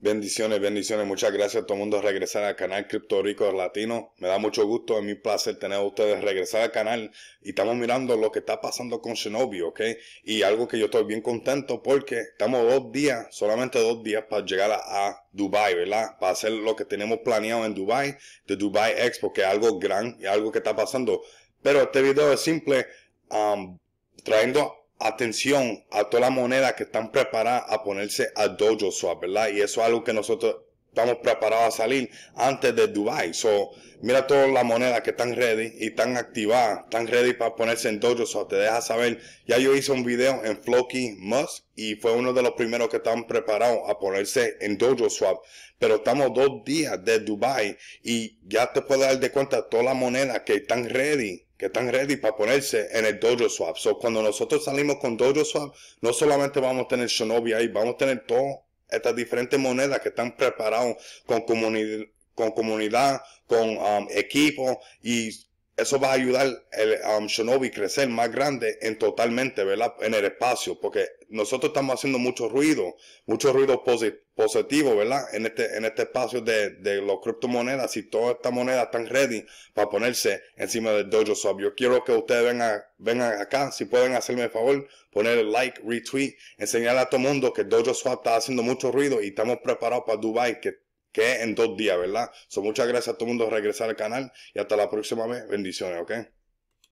Bendiciones, bendiciones. Muchas gracias a todo el mundo regresar al canal Crypto Rico Latino. Me da mucho gusto, es mi placer tener a ustedes regresar al canal y estamos mirando lo que está pasando con Shinobi, ¿ok? Y algo que yo estoy bien contento porque estamos dos días, solamente dos días para llegar a, Dubai, ¿verdad? Para hacer lo que tenemos planeado en Dubai, de Dubai Expo, que es algo gran y algo que está pasando. Pero este video es simple, um, trayendo atención a todas las monedas que están preparadas a ponerse a dojo swap, ¿verdad? Y eso es algo que nosotros estamos preparados a salir antes de Dubai. So, mira todas las monedas que están ready y están activadas, están ready para ponerse en dojo swap. Te deja saber. Ya yo hice un video en Floki Musk y fue uno de los primeros que estaban preparados a ponerse en dojo swap. Pero estamos dos días de Dubai y ya te puedes dar de cuenta todas las monedas que están ready que están ready para ponerse en el dojo swap. So, cuando nosotros salimos con dojo swap, no solamente vamos a tener Shinobi ahí, vamos a tener todas estas diferentes monedas que están preparados con, comunidad, con comunidad, um, con equipo y eso va a ayudar el um, Shinobi crecer más grande en totalmente, ¿verdad? En el espacio, porque nosotros estamos haciendo mucho ruido, mucho ruido positivo, ¿verdad? En este, en este espacio de, de los criptomonedas y todas estas monedas están ready para ponerse encima del Dojo Swap. Yo quiero que ustedes vengan, vengan acá, si pueden hacerme el favor, poner el like, retweet, enseñar a todo el mundo que Dojo Swap está haciendo mucho ruido y estamos preparados para Dubai, que que en dos días, ¿verdad? So, muchas gracias a todo el mundo regresar al canal y hasta la próxima vez. Bendiciones, ¿ok?